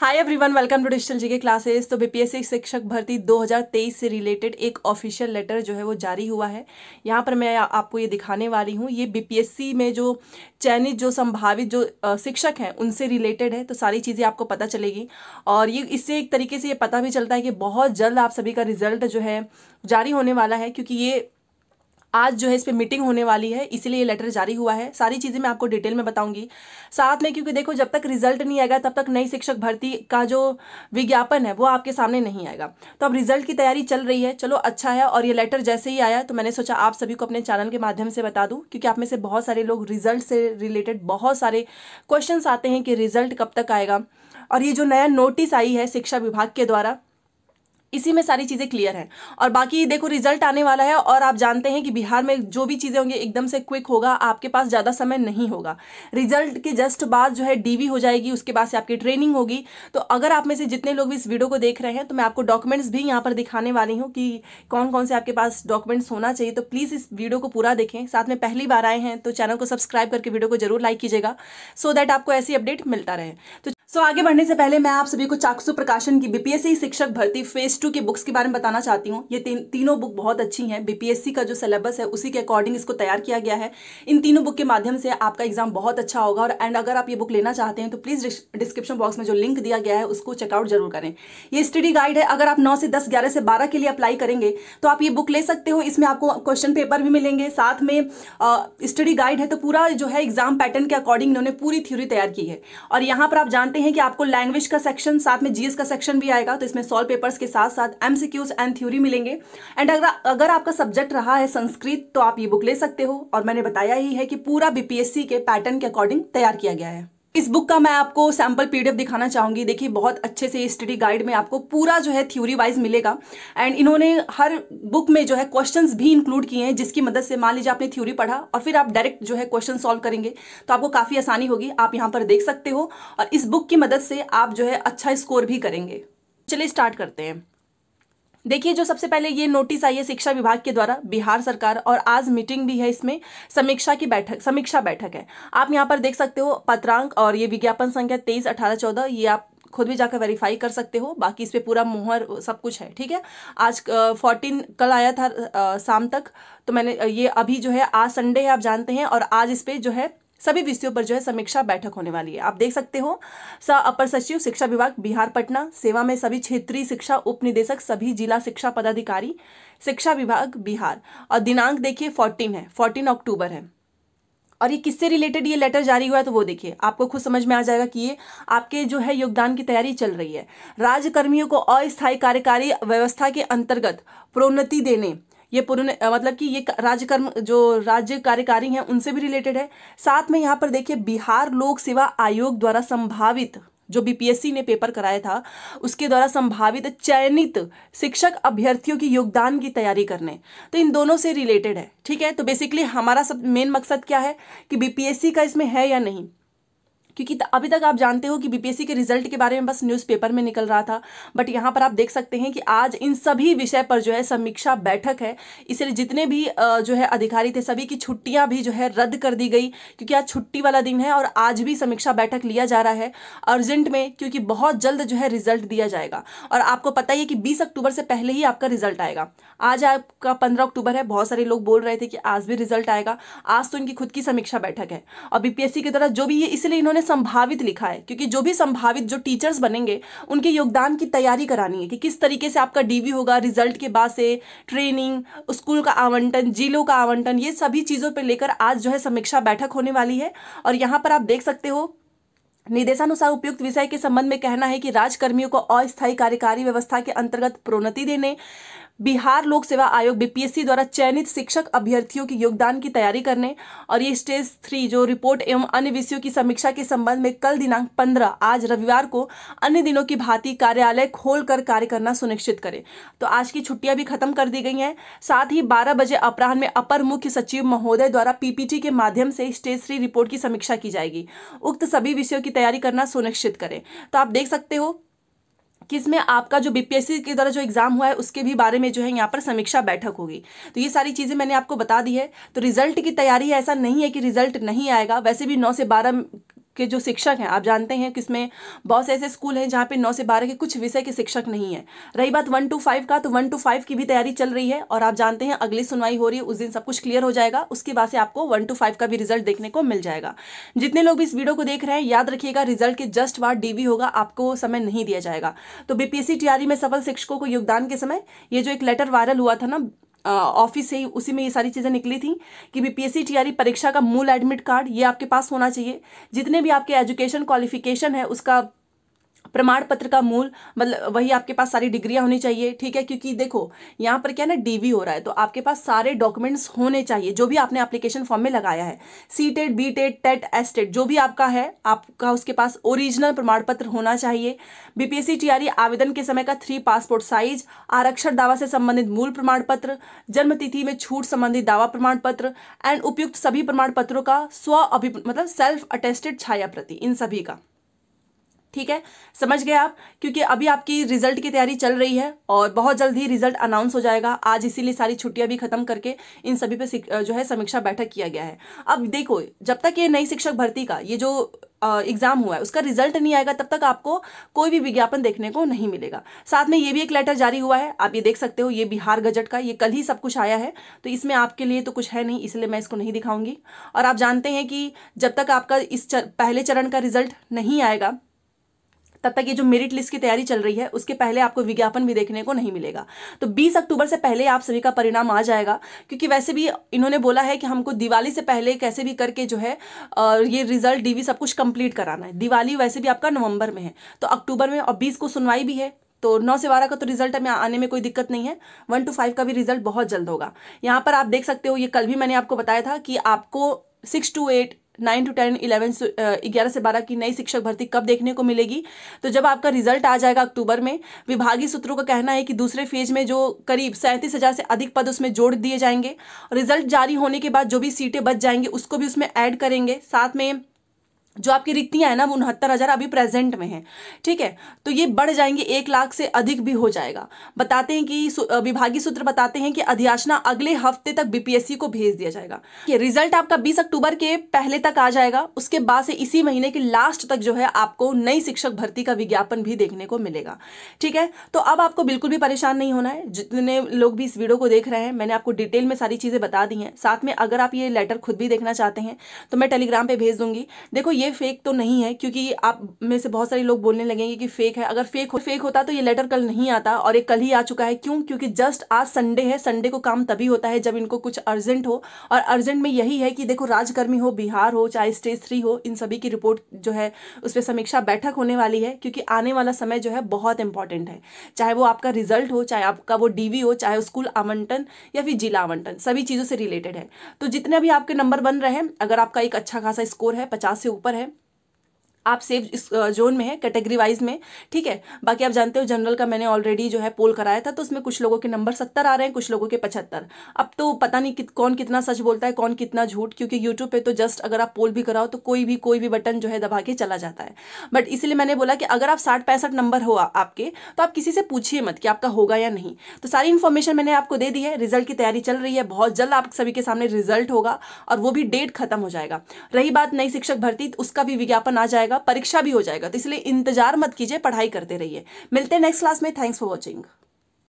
hi everyone welcome to digital G K classes तो BPSC शिक्षक भर्ती 2023 से रिलेटेड एक ऑफिशियल लेटर जो है वो जारी हुआ है यहाँ पर मैं आपको ये दिखाने वाली हूँ ये बीपीएससी में जो चयनित जो संभावित जो शिक्षक हैं उनसे रिलेटेड है तो सारी चीज़ें आपको पता चलेगी और ये इससे एक तरीके से ये पता भी चलता है कि बहुत जल्द आप सभी का रिजल्ट जो है जारी होने वाला है क्योंकि ये आज जो है इस पर मीटिंग होने वाली है इसीलिए ये लेटर जारी हुआ है सारी चीज़ें मैं आपको डिटेल में बताऊंगी साथ में क्योंकि देखो जब तक रिजल्ट नहीं आएगा तब तक नई शिक्षक भर्ती का जो विज्ञापन है वो आपके सामने नहीं आएगा तो अब रिजल्ट की तैयारी चल रही है चलो अच्छा है और ये लेटर जैसे ही आया तो मैंने सोचा आप सभी को अपने चैनल के माध्यम से बता दूँ क्योंकि आप में से बहुत सारे लोग रिजल्ट से रिलेटेड बहुत सारे क्वेश्चन आते हैं कि रिजल्ट कब तक आएगा और ये जो नया नोटिस आई है शिक्षा विभाग के द्वारा इसी में सारी चीज़ें क्लियर हैं और बाकी देखो रिजल्ट आने वाला है और आप जानते हैं कि बिहार में जो भी चीज़ें होंगी एकदम से क्विक होगा आपके पास ज़्यादा समय नहीं होगा रिजल्ट के जस्ट बाद जो है डीवी हो जाएगी उसके बाद से आपकी ट्रेनिंग होगी तो अगर आप में से जितने लोग भी इस वीडियो को देख रहे हैं तो मैं आपको डॉक्यूमेंट्स भी यहाँ पर दिखाने वाली हूँ कि कौन कौन से आपके पास डॉक्यूमेंट्स होना चाहिए तो प्लीज़ इस वीडियो को पूरा देखें साथ में पहली बार आए हैं तो चैनल को सब्सक्राइब करके वीडियो को जरूर लाइक कीजिएगा सो दैट आपको ऐसी अपडेट मिलता रहे तो सो so, आगे बढ़ने से पहले मैं आप सभी को चाकसू प्रकाशन की बीपीएससी शिक्षक भर्ती फेज टू के बुक्स के बारे में बताना चाहती हूँ ये तीन तीनों बुक बहुत अच्छी हैं बीपीएससी का जो सिलेबस है उसी के अकॉर्डिंग इसको तैयार किया गया है इन तीनों बुक के माध्यम से आपका एग्जाम बहुत अच्छा होगा और एंड अगर आप ये बुक लेना चाहते हैं तो प्लीज़ डिस्क्रिप्शन बॉक्स में जो लिंक दिया गया है उसको चेकआउट जरूर करें ये स्टडी गाइड है अगर आप नौ से दस ग्यारह से बारह के लिए अप्लाई करेंगे तो आप ये बुक ले सकते हो इसमें आपको क्वेश्चन पेपर भी मिलेंगे साथ में स्टडी गाइड है तो पूरा जो है एग्जाम पैटर्न के अकॉर्डिंग इन्होंने पूरी थ्योरी तैयार की है और यहाँ पर आप जानते बताते हैं कि आपको लैंग्वेज का सेक्शन साथ में जीएस का सेक्शन भी आएगा तो इसमें सॉल्व पेपर्स के साथ साथ एमसीक्यूज एंड थ्योरी मिलेंगे एंड अगर अगर आपका सब्जेक्ट रहा है संस्कृत तो आप ये बुक ले सकते हो और मैंने बताया ही है कि पूरा बीपीएससी के पैटर्न के अकॉर्डिंग तैयार किया गया है इस बुक का मैं आपको सैम्पल पीडीएफ दिखाना चाहूँगी देखिए बहुत अच्छे से स्टडी गाइड में आपको पूरा जो है थ्योरी वाइज मिलेगा एंड इन्होंने हर बुक में जो है क्वेश्चंस भी इंक्लूड किए हैं जिसकी मदद से मान लीजिए आपने थ्योरी पढ़ा और फिर आप डायरेक्ट जो है क्वेश्चन सॉल्व करेंगे तो आपको काफ़ी आसानी होगी आप यहाँ पर देख सकते हो और इस बुक की मदद से आप जो है अच्छा स्कोर भी करेंगे चलिए स्टार्ट करते हैं देखिए जो सबसे पहले ये नोटिस आई है शिक्षा विभाग के द्वारा बिहार सरकार और आज मीटिंग भी है इसमें समीक्षा की बैठक समीक्षा बैठक है आप यहाँ पर देख सकते हो पत्रांक और ये विज्ञापन संख्या तेईस अठारह चौदह ये आप खुद भी जाकर वेरीफाई कर सकते हो बाकी इस पर पूरा मोहर सब कुछ है ठीक है आज फोर्टीन कल आया था आ, शाम तक तो मैंने ये अभी जो है आज संडे है आप जानते हैं और आज इस पर जो है सभी विषयों पर जो है समीक्षा बैठक होने वाली है आप देख सकते हो सा अपर सचिव शिक्षा विभाग बिहार पटना सेवा में सभी क्षेत्रीय शिक्षा उप निदेशक सभी जिला शिक्षा पदाधिकारी शिक्षा विभाग बिहार और दिनांक देखिए फोर्टीन है फोर्टीन अक्टूबर है और ये किससे रिलेटेड ये लेटर जारी हुआ है तो वो देखिए आपको खुद समझ में आ जाएगा कि ये आपके जो है योगदान की तैयारी चल रही है राज्यकर्मियों को अस्थायी कार्यकारी व्यवस्था के अंतर्गत प्रोन्नति देने ये पुराने मतलब कि ये राज्यकर्म जो राज्य कार्यकारी हैं उनसे भी रिलेटेड है साथ में यहाँ पर देखिए बिहार लोक सेवा आयोग द्वारा संभावित जो बीपीएससी ने पेपर कराया था उसके द्वारा संभावित चयनित शिक्षक अभ्यर्थियों की योगदान की तैयारी करने तो इन दोनों से रिलेटेड है ठीक है तो बेसिकली हमारा सब मेन मकसद क्या है कि बीपीएससी का इसमें है या नहीं क्योंकि अभी तक आप जानते हो कि बीपीएससी के रिजल्ट के बारे में बस न्यूज़पेपर में निकल रहा था बट यहाँ पर आप देख सकते हैं कि आज इन सभी विषय पर जो है समीक्षा बैठक है इसलिए जितने भी जो है अधिकारी थे सभी की छुट्टियाँ भी जो है रद्द कर दी गई क्योंकि आज छुट्टी वाला दिन है और आज भी समीक्षा बैठक लिया जा रहा है अर्जेंट में क्योंकि बहुत जल्द जो है रिजल्ट दिया जाएगा और आपको पता ही है कि बीस अक्टूबर से पहले ही आपका रिजल्ट आएगा आज आपका पंद्रह अक्टूबर है बहुत सारे लोग बोल रहे थे कि आज भी रिजल्ट आएगा आज तो इनकी खुद की समीक्षा बैठक है और बीपीएससी की तरह जो भी ये इसलिए इन्होंने संभावित लिखा है क्योंकि जो भी संभावित जो टीचर्स बनेंगे उनके योगदान की तैयारी करानी है कि किस तरीके से आपका डीवी होगा रिजल्ट के बाद से ट्रेनिंग स्कूल का आवंटन जिलों का आवंटन ये सभी चीज़ों पर लेकर आज जो है समीक्षा बैठक होने वाली है और यहाँ पर आप देख सकते हो निर्देशानुसार उपयुक्त विषय के संबंध में कहना है कि राजकर्मियों को अस्थायी कार्यकारी व्यवस्था के अंतर्गत प्रोन्नति देने बिहार लोक सेवा आयोग बीपीएससी द्वारा चयनित शिक्षक अभ्यर्थियों के योगदान की तैयारी करने और ये स्टेज थ्री जो रिपोर्ट एवं अन्य विषयों की समीक्षा के संबंध में कल दिनांक पंद्रह आज रविवार को अन्य दिनों की भांति कार्यालय खोल कर कार्य करना सुनिश्चित करें तो आज की छुट्टियां भी खत्म कर दी गई हैं साथ ही बारह बजे अपराह्न में अपर मुख्य सचिव महोदय द्वारा पीपीटी के माध्यम से स्टेज थ्री रिपोर्ट की समीक्षा की जाएगी उक्त सभी विषयों की तैयारी करना सुनिश्चित करें तो आप देख सकते हो कि इसमें आपका जो बीपीएससी के द्वारा जो एग्ज़ाम हुआ है उसके भी बारे में जो है यहाँ पर समीक्षा बैठक होगी तो ये सारी चीज़ें मैंने आपको बता दी है तो रिजल्ट की तैयारी ऐसा नहीं है कि रिजल्ट नहीं आएगा वैसे भी नौ से बारह के जो शिक्षक हैं आप जानते हैं कि इसमें बहुत से ऐसे स्कूल हैं जहाँ पे नौ से बारह के कुछ विषय के शिक्षक नहीं है रही बात वन टू फाइव का तो वन टू फाइव की भी तैयारी चल रही है और आप जानते हैं अगली सुनवाई हो रही है उस दिन सब कुछ क्लियर हो जाएगा उसके बाद से आपको वन टू फाइव का भी रिजल्ट देखने को मिल जाएगा जितने लोग भी इस वीडियो को देख रहे हैं याद रखिएगा रिजल्ट के जस्ट बाद डीवी होगा आपको समय नहीं दिया जाएगा तो बीपीएससी तैयारी में सफल शिक्षकों को योगदान के समय ये जो एक लेटर वायरल हुआ था ना ऑफिस से ही उसी में ये सारी चीज़ें निकली थी कि बीपीएससी टीआरई e परीक्षा का मूल एडमिट कार्ड ये आपके पास होना चाहिए जितने भी आपके एजुकेशन क्वालिफिकेशन है उसका प्रमाण पत्र का मूल मतलब वही आपके पास सारी डिग्रियां होनी चाहिए ठीक है क्योंकि देखो यहाँ पर क्या ना डीवी हो रहा है तो आपके पास सारे डॉक्यूमेंट्स होने चाहिए जो भी आपने एप्लीकेशन फॉर्म में लगाया है C TET B TET TET S TET जो भी आपका है आपका उसके पास ओरिजिनल प्रमाण पत्र होना चाहिए बीपीएससी टीआरई e, आवेदन के समय का थ्री पासपोर्ट साइज आरक्षण दावा से संबंधित मूल प्रमाण पत्र जन्म तिथि में छूट संबंधित दावा प्रमाण पत्र एंड उपयुक्त सभी प्रमाण पत्रों का स्व मतलब सेल्फ अटेस्टेड छाया प्रति इन सभी का ठीक है समझ गए आप क्योंकि अभी आपकी रिजल्ट की तैयारी चल रही है और बहुत जल्द ही रिजल्ट अनाउंस हो जाएगा आज इसीलिए सारी छुट्टियां भी खत्म करके इन सभी पे जो है समीक्षा बैठक किया गया है अब देखो जब तक ये नई शिक्षक भर्ती का ये जो एग्जाम हुआ है उसका रिजल्ट नहीं आएगा तब तक आपको कोई भी विज्ञापन देखने को नहीं मिलेगा साथ में ये भी एक लेटर जारी हुआ है आप ये देख सकते हो ये बिहार गजट का ये कल ही सब कुछ आया है तो इसमें आपके लिए तो कुछ है नहीं इसलिए मैं इसको नहीं दिखाऊंगी और आप जानते हैं कि जब तक आपका इस चर, पहले चरण का रिजल्ट नहीं आएगा तब तक ये जो मेरिट लिस्ट की तैयारी चल रही है उसके पहले आपको विज्ञापन भी देखने को नहीं मिलेगा तो 20 अक्टूबर से पहले आप सभी का परिणाम आ जाएगा क्योंकि वैसे भी इन्होंने बोला है कि हमको दिवाली से पहले कैसे भी करके जो है ये रिजल्ट डीवी सब कुछ कंप्लीट कराना है दिवाली वैसे भी आपका नवंबर में है तो अक्टूबर में और बीस को सुनवाई भी है तो नौ से बारह का तो रिजल्ट हमें आने में कोई दिक्कत नहीं है वन टू फाइव का भी रिजल्ट बहुत जल्द होगा यहाँ पर आप देख सकते हो ये कल भी मैंने आपको बताया था कि आपको six two eight nine two ten eleven ग्यारह से बारह की नई शिक्षक भर्ती कब देखने को मिलेगी तो जब आपका रिजल्ट आ जाएगा अक्टूबर में विभागीय सूत्रों का कहना है कि दूसरे फेज में जो करीब सैंतीस हज़ार से अधिक पद उसमें जोड़ दिए जाएंगे रिजल्ट जारी होने के बाद जो भी सीटें बच जाएंगी उसको भी उसमें ऐड करेंगे साथ में जो आपकी रिक्तियां हैं ना वो उनहत्तर हज़ार अभी प्रेजेंट में हैं ठीक है तो ये बढ़ जाएंगे एक लाख से अधिक भी हो जाएगा बताते हैं कि विभागीय सूत्र बताते हैं कि अध्याचना अगले हफ्ते तक बीपीएससी को भेज दिया जाएगा ये रिजल्ट आपका 20 अक्टूबर के पहले तक आ जाएगा उसके बाद से इसी महीने के लास्ट तक जो है आपको नई शिक्षक भर्ती का विज्ञापन भी देखने को मिलेगा ठीक है तो अब आपको बिल्कुल भी परेशान नहीं होना है जितने लोग भी इस वीडियो को देख रहे हैं मैंने आपको डिटेल में सारी चीज़ें बता दी हैं साथ में अगर आप ये लेटर खुद भी देखना चाहते हैं तो मैं टेलीग्राम पर भेज दूंगी देखो ये फेक तो नहीं है क्योंकि आप में से बहुत सारे लोग बोलने लगेंगे कि फेक है अगर फेक हो फेक होता तो ये लेटर कल नहीं आता और ये कल ही आ चुका है क्यों क्योंकि जस्ट आज संडे है संडे को काम तभी होता है जब इनको कुछ अर्जेंट हो और अर्जेंट में यही है कि देखो राजकर्मी हो बिहार हो चाहे स्टेज थ्री हो इन सभी की रिपोर्ट जो है उस पर समीक्षा बैठक होने वाली है क्योंकि आने वाला समय जो है बहुत इंपॉर्टेंट है चाहे वो आपका रिजल्ट हो चाहे आपका वो डीवी हो चाहे स्कूल आवंटन या फिर जिला आवंटन सभी चीज़ों से रिलेटेड है तो जितने भी आपके नंबर बन रहे हैं अगर आपका एक अच्छा खासा स्कोर है पचास से ऊपर पर है आप सेफ इस जोन में है कैटेगरी वाइज में ठीक है बाकी आप जानते हो जनरल का मैंने ऑलरेडी जो है पोल कराया था तो उसमें कुछ लोगों के नंबर सत्तर आ रहे हैं कुछ लोगों के पचहत्तर अब तो पता नहीं कि, कौन कितना सच बोलता है कौन कितना झूठ क्योंकि यूट्यूब पे तो जस्ट अगर आप पोल भी कराओ तो कोई भी कोई भी बटन जो है दबा के चला जाता है बट इसलिए मैंने बोला कि अगर आप साठ पैंसठ नंबर हो आपके तो आप किसी से पूछिए मत कि आपका होगा या नहीं तो सारी इन्फॉर्मेशन मैंने आपको दे दी है रिजल्ट की तैयारी चल रही है बहुत जल्द आप सभी के सामने रिजल्ट होगा और वो भी डेट खत्म हो जाएगा रही बात नई शिक्षक भर्ती उसका भी विज्ञापन आ जाएगा जाएगा परीक्षा भी हो जाएगा तो इसलिए इंतजार मत कीजिए पढ़ाई करते रहिए मिलते हैं नेक्स्ट क्लास में थैंक्स फॉर वॉचिंग